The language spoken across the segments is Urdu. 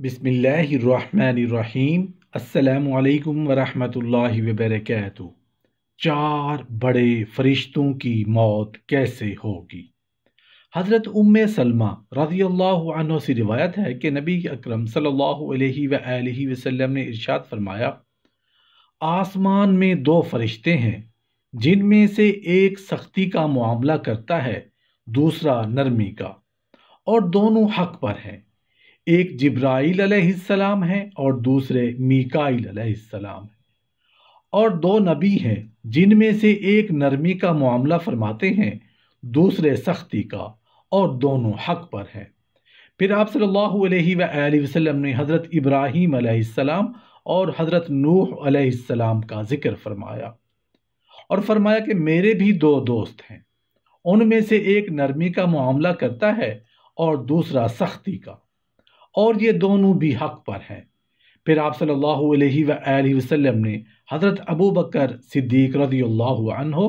بسم اللہ الرحمن الرحیم السلام علیکم ورحمۃ اللہ وبرکاتہ چار بڑے فرشتوں کی موت کیسے ہوگی حضرت ام سلمہ رضی اللہ عنہ سے روایت ہے کہ نبی اکرم صلی اللہ علیہ وآلہ وسلم نے ارشاد فرمایا آسمان میں دو فرشتے ہیں جن میں سے ایک سختی کا معاملہ کرتا ہے دوسرا نرمی کا اور دونوں حق پر ہیں ایک جبرائیل علیہ السلام ہیں اور دوسرے میکائیل علیہ السلام ہیں اور دو نبی ہیں جن میں سے ایک نرمی کا معاملہ فرماتے ہیں دوسرے سختی کا اور دونوں حق پر ہیں پھر آپ صلی اللہ علیہ و وسلم نے حضرت ابراہیم علیہ السلام اور حضرت نوح علیہ السلام کا ذکر فرمایا اور فرمایا کہ میرے بھی دو دوست ہیں ان میں سے ایک نرمی کا معاملہ کرتا ہے اور دوسرا سختی کا اور یہ دونوں بھی حق پر ہیں پھر آپ صلی اللہ علیہ و وسلم نے حضرت ابو بکر صدیق رضی اللہ عنہ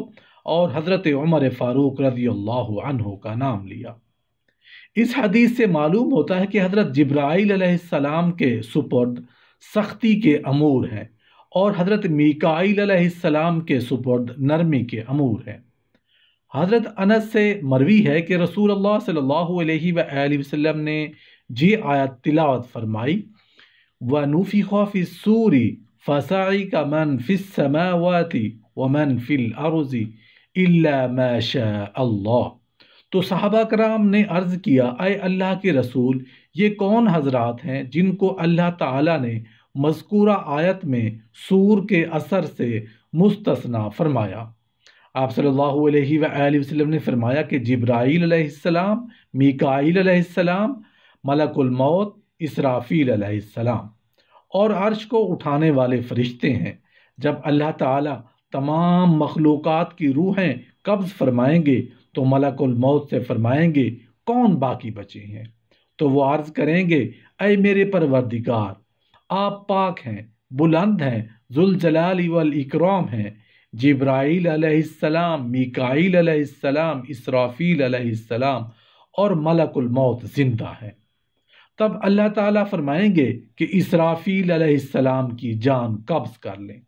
اور حضرت عمر فاروق رضی اللہ عنہ کا نام لیا اس حدیث سے معلوم ہوتا ہے کہ حضرت جبرائیل علیہ السلام کے سپرد سختی کے امور ہیں اور حضرت میکائیل علیہ السلام کے سپرد نرمی کے امور ہیں حضرت انس سے مروی ہے کہ رسول اللہ صلی اللہ علیہ و وسلم نے جی آیت تلاوت فرمائی و نوفی خوفی سوری فسائی کا إِلَّا و شَاءَ اللہ تو صحابہ کرام نے عرض کیا اے اللہ کے رسول یہ کون حضرات ہیں جن کو اللہ تعالیٰ نے مذکورہ آیت میں سور کے اثر سے مستثنا فرمایا آپ صلی اللہ علیہ و وسلم نے فرمایا کہ جبرائیل علیہ السلام میکائیل علیہ السلام ملک الموت اسرافیل علیہ السلام اور عرش کو اٹھانے والے فرشتے ہیں جب اللہ تعالیٰ تمام مخلوقات کی روحیں قبض فرمائیں گے تو ملک الموت سے فرمائیں گے کون باقی بچے ہیں تو وہ عرض کریں گے اے میرے پروردگار آپ پاک ہیں بلند ہیں ذوالجلال والاکرام ہیں جبرائیل علیہ السلام میکائیل علیہ السلام اسرافیل علیہ السلام اور ملک الموت زندہ ہیں تب اللہ تعالیٰ فرمائیں گے کہ اسرافیل علیہ السلام کی جان قبض کر لیں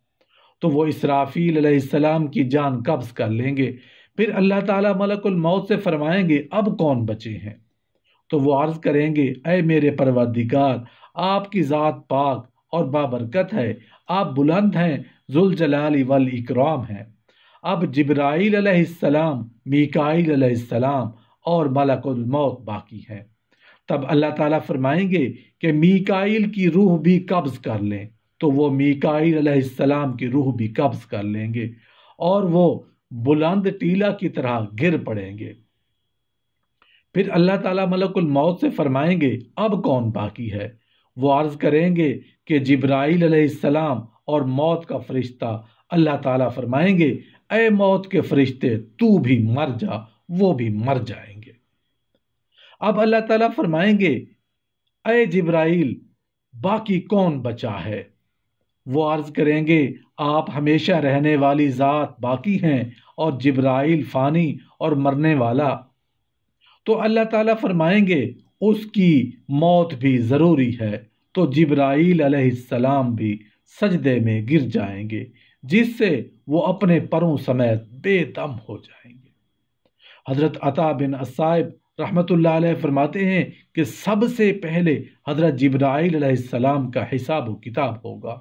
تو وہ اسرافیل علیہ السلام کی جان قبض کر لیں گے پھر اللہ تعالیٰ ملک الموت سے فرمائیں گے اب کون بچے ہیں تو وہ عرض کریں گے اے میرے پروردگار آپ کی ذات پاک اور بابرکت ہے آپ بلند ہیں جلال والاکرام ہیں اب جبرائیل علیہ السلام میکائیل علیہ السلام اور ملک الموت باقی ہیں تب اللہ تعالیٰ فرمائیں گے کہ میکائل کی روح بھی قبض کر لیں تو وہ میکائل علیہ السلام کی روح بھی قبض کر لیں گے اور وہ بلند ٹیلا کی طرح گر پڑیں گے پھر اللہ تعالیٰ ملک الموت سے فرمائیں گے اب کون باقی ہے وہ عرض کریں گے کہ جبرائیل علیہ السلام اور موت کا فرشتہ اللہ تعالیٰ فرمائیں گے اے موت کے فرشتے تو بھی مر جا وہ بھی مر جائیں گے اب اللہ تعالیٰ فرمائیں گے اے جبرائیل باقی کون بچا ہے وہ عرض کریں گے آپ ہمیشہ رہنے والی ذات باقی ہیں اور جبرائیل فانی اور مرنے والا تو اللہ تعالیٰ فرمائیں گے اس کی موت بھی ضروری ہے تو جبرائیل علیہ السلام بھی سجدے میں گر جائیں گے جس سے وہ اپنے پروں سمیت بے دم ہو جائیں گے حضرت عطا بن اسب رحمت اللہ علیہ فرماتے ہیں کہ سب سے پہلے حضرت جبرائیل علیہ السلام کا حساب و کتاب ہوگا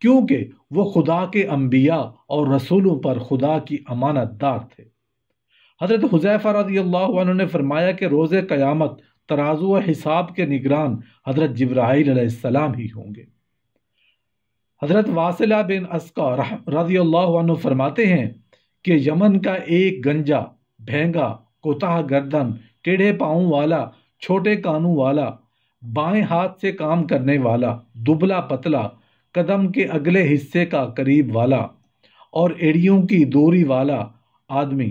کیونکہ وہ خدا کے انبیاء اور رسولوں پر خدا کی امانت دار تھے حضرت حضیفہ رضی اللہ عنہ نے فرمایا کہ روز قیامت ترازو و حساب کے نگران حضرت جبرائیل علیہ السلام ہی ہوں گے حضرت واصلہ بن اسکا رضی اللہ عنہ فرماتے ہیں کہ یمن کا ایک گنجا بھینگا کوتاہ گردن ٹیڑھے پاؤں والا چھوٹے کانوں والا بائیں ہاتھ سے کام کرنے والا دبلا پتلا قدم کے اگلے حصے کا قریب والا اور ایڑیوں کی دوری والا آدمی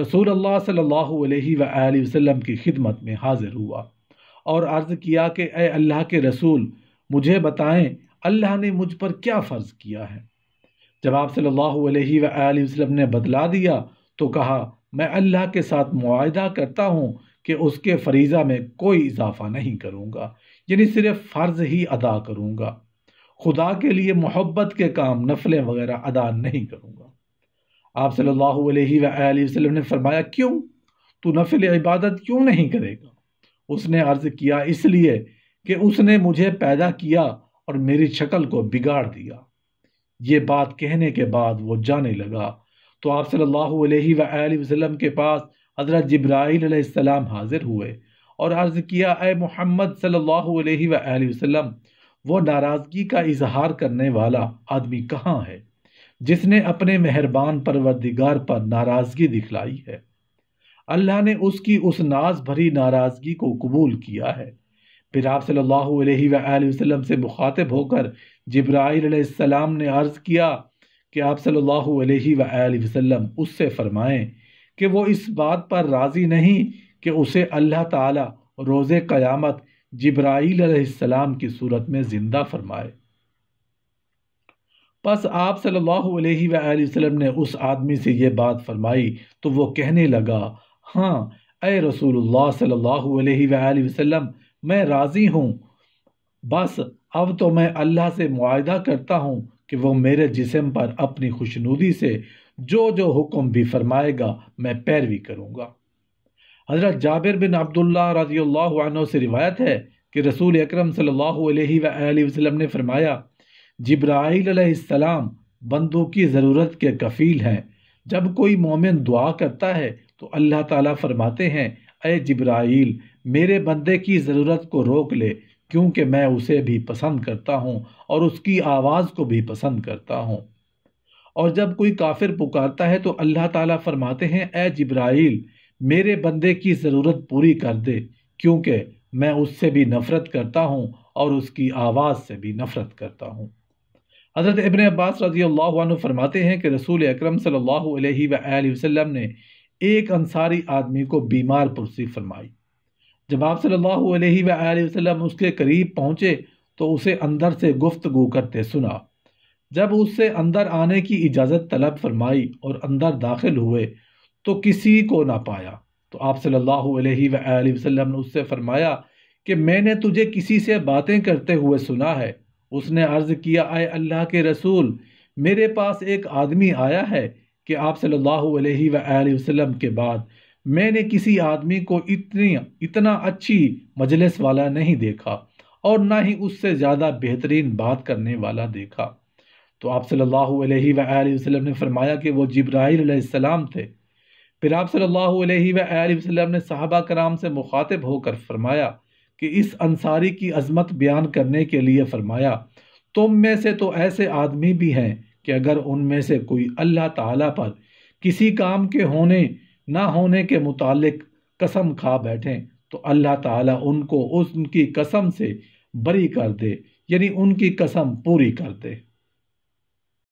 رسول اللہ صلی اللہ علیہ و وسلم کی خدمت میں حاضر ہوا اور عرض کیا کہ اے اللہ کے رسول مجھے بتائیں اللہ نے مجھ پر کیا فرض کیا ہے جب آپ صلی اللہ علیہ و وسلم نے بدلا دیا تو کہا میں اللہ کے ساتھ معاہدہ کرتا ہوں کہ اس کے فریضہ میں کوئی اضافہ نہیں کروں گا یعنی صرف فرض ہی ادا کروں گا خدا کے لیے محبت کے کام نفلیں وغیرہ ادا نہیں کروں گا آپ صلی اللہ علیہ وآلہ وسلم نے فرمایا کیوں تو نفل عبادت کیوں نہیں کرے گا اس نے عرض کیا اس لیے کہ اس نے مجھے پیدا کیا اور میری شکل کو بگاڑ دیا یہ بات کہنے کے بعد وہ جانے لگا تو آپ صلی اللہ علیہ وآلہ وسلم کے پاس حضرت جبرائیل علیہ السلام حاضر ہوئے اور عرض کیا اے محمد صلی اللہ علیہ و وسلم وہ ناراضگی کا اظہار کرنے والا آدمی کہاں ہے جس نے اپنے مہربان پروردگار پر ناراضگی دکھلائی ہے اللہ نے اس کی اس ناز بھری ناراضگی کو قبول کیا ہے پھر آپ صلی اللہ علیہ و وسلم سے مخاطب ہو کر جبرائیل علیہ السلام نے عرض کیا کہ آپ صلی اللہ علیہ و وسلم اس سے فرمائیں کہ وہ اس بات پر راضی نہیں کہ اسے اللہ تعالیٰ روز قیامت جبرائیل علیہ السلام کی صورت میں زندہ فرمائے بس آپ صلی اللہ علیہ وآلہ وسلم نے اس آدمی سے یہ بات فرمائی تو وہ کہنے لگا ہاں اے رسول اللہ صلی اللہ علیہ وآلہ وسلم میں راضی ہوں بس اب تو میں اللہ سے معاہدہ کرتا ہوں کہ وہ میرے جسم پر اپنی خوشنودی سے جو جو حکم بھی فرمائے گا میں پیروی کروں گا حضرت جابر بن عبداللہ رضی اللہ عنہ سے روایت ہے کہ رسول اکرم صلی اللہ علیہ وسلم نے فرمایا جبرائیل علیہ السلام بندوں کی ضرورت کے کفیل ہیں جب کوئی مومن دعا کرتا ہے تو اللہ تعالیٰ فرماتے ہیں اے جبرائیل میرے بندے کی ضرورت کو روک لے کیونکہ میں اسے بھی پسند کرتا ہوں اور اس کی آواز کو بھی پسند کرتا ہوں اور جب کوئی کافر پکارتا ہے تو اللہ تعالیٰ فرماتے ہیں اے جبرائیل میرے بندے کی ضرورت پوری کر دے کیونکہ میں اس سے بھی نفرت کرتا ہوں اور اس کی آواز سے بھی نفرت کرتا ہوں حضرت ابن عباس رضی اللہ عنہ فرماتے ہیں کہ رسول اکرم صلی اللہ علیہ وآلہ وسلم نے ایک انصاری آدمی کو بیمار پرسی فرمائی جب آپ صلی اللہ علیہ وآلہ وسلم اس کے قریب پہنچے تو اسے اندر سے گفتگو کرتے سنا جب اس سے اندر آنے کی اجازت طلب فرمائی اور اندر داخل ہوئے تو کسی کو نہ پایا تو آپ صلی اللہ علیہ و وسلم نے اس سے فرمایا کہ میں نے تجھے کسی سے باتیں کرتے ہوئے سنا ہے اس نے عرض کیا اے اللہ کے رسول میرے پاس ایک آدمی آیا ہے کہ آپ صلی اللہ علیہ و وسلم کے بعد میں نے کسی آدمی کو اتنی اتنا اچھی مجلس والا نہیں دیکھا اور نہ ہی اس سے زیادہ بہترین بات کرنے والا دیکھا تو آپ صلی اللہ علیہ و وسلم نے فرمایا کہ وہ جبرائیل علیہ السلام تھے پھر آپ صلی اللہ علیہ وآلہ وسلم نے صحابہ کرام سے مخاطب ہو کر فرمایا کہ اس انصاری کی عظمت بیان کرنے کے لیے فرمایا تم میں سے تو ایسے آدمی بھی ہیں کہ اگر ان میں سے کوئی اللہ تعالیٰ پر کسی کام کے ہونے نہ ہونے کے متعلق قسم کھا بیٹھیں تو اللہ تعالیٰ ان اس ان کی قسم سے بری کر دے یعنی ان کی قسم پوری کر دے